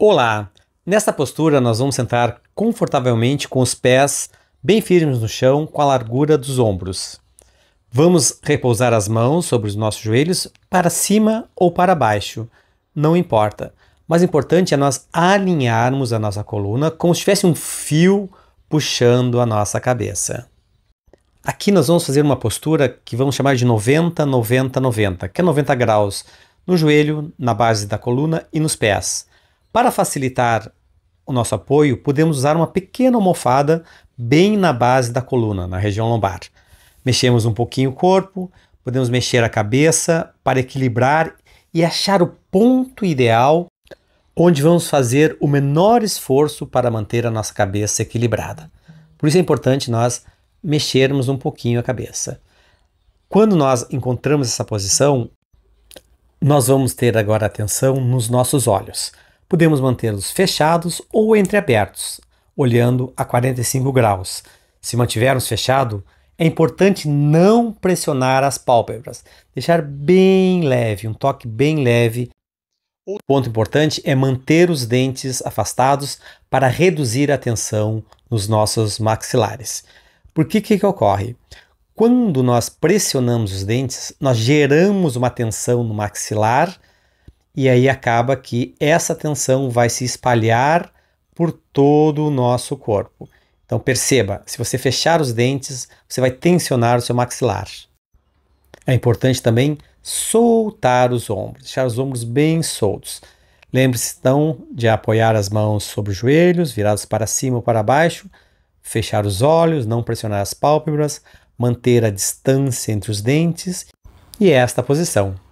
Olá! Nesta postura, nós vamos sentar confortavelmente com os pés bem firmes no chão, com a largura dos ombros. Vamos repousar as mãos sobre os nossos joelhos para cima ou para baixo, não importa. Mas o importante é nós alinharmos a nossa coluna como se tivesse um fio puxando a nossa cabeça. Aqui nós vamos fazer uma postura que vamos chamar de 90, 90, 90, que é 90 graus no joelho, na base da coluna e nos pés. Para facilitar o nosso apoio, podemos usar uma pequena almofada bem na base da coluna, na região lombar. Mexemos um pouquinho o corpo, podemos mexer a cabeça para equilibrar e achar o ponto ideal onde vamos fazer o menor esforço para manter a nossa cabeça equilibrada. Por isso é importante nós mexermos um pouquinho a cabeça. Quando nós encontramos essa posição, nós vamos ter agora atenção nos nossos olhos podemos mantê-los fechados ou entreabertos, olhando a 45 graus. Se mantivermos fechado, é importante não pressionar as pálpebras, deixar bem leve, um toque bem leve. Outro ponto importante é manter os dentes afastados para reduzir a tensão nos nossos maxilares. Por que que ocorre? Quando nós pressionamos os dentes, nós geramos uma tensão no maxilar e aí acaba que essa tensão vai se espalhar por todo o nosso corpo. Então perceba, se você fechar os dentes, você vai tensionar o seu maxilar. É importante também soltar os ombros, deixar os ombros bem soltos. Lembre-se então de apoiar as mãos sobre os joelhos, virados para cima ou para baixo, fechar os olhos, não pressionar as pálpebras, manter a distância entre os dentes e esta posição.